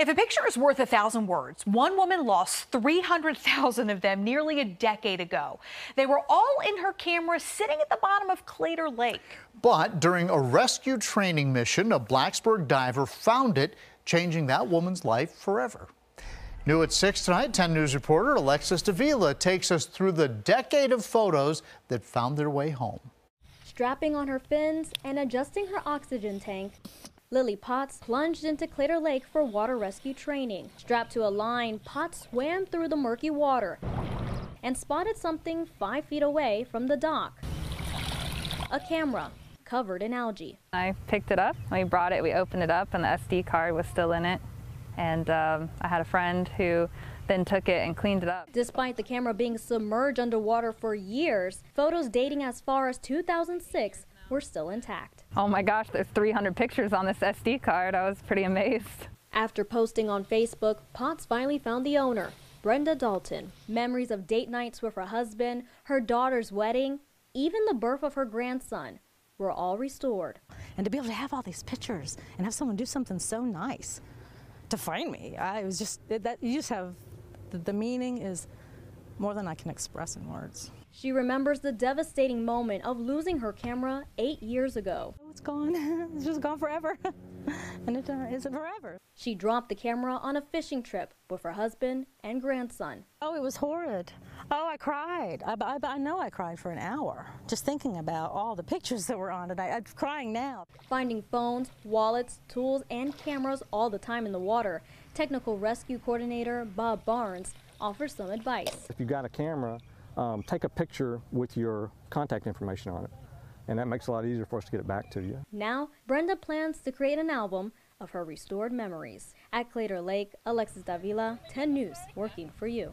If a picture is worth a thousand words, one woman lost 300,000 of them nearly a decade ago. They were all in her camera sitting at the bottom of Clater Lake. But during a rescue training mission, a Blacksburg diver found it, changing that woman's life forever. New at 6 tonight, 10 News reporter Alexis Davila takes us through the decade of photos that found their way home. Strapping on her fins and adjusting her oxygen tank, Lily Potts plunged into Clater Lake for water rescue training. Strapped to a line, Potts swam through the murky water and spotted something five feet away from the dock. A camera covered in algae. I picked it up, we brought it, we opened it up, and the SD card was still in it. And um, I had a friend who then took it and cleaned it up. Despite the camera being submerged underwater for years, photos dating as far as 2006 were still intact. Oh my gosh, there's 300 pictures on this SD card. I was pretty amazed. After posting on Facebook, Potts finally found the owner, Brenda Dalton. Memories of date nights with her husband, her daughter's wedding, even the birth of her grandson were all restored. And to be able to have all these pictures and have someone do something so nice to find me, I was just, that you just have, the, the meaning is more than I can express in words. She remembers the devastating moment of losing her camera eight years ago. Oh, it's gone. It's just gone forever. and it uh, isn't forever. She dropped the camera on a fishing trip with her husband and grandson. Oh, it was horrid. Oh, I cried. I, I, I know I cried for an hour just thinking about all the pictures that were on it. I, I'm crying now. Finding phones, wallets, tools, and cameras all the time in the water. Technical rescue coordinator Bob Barnes offers some advice. If you got a camera, um, take a picture with your contact information on it. And that makes it a lot easier for us to get it back to you. Now, Brenda plans to create an album of her restored memories. At Clater Lake, Alexis Davila, 10 News, working for you.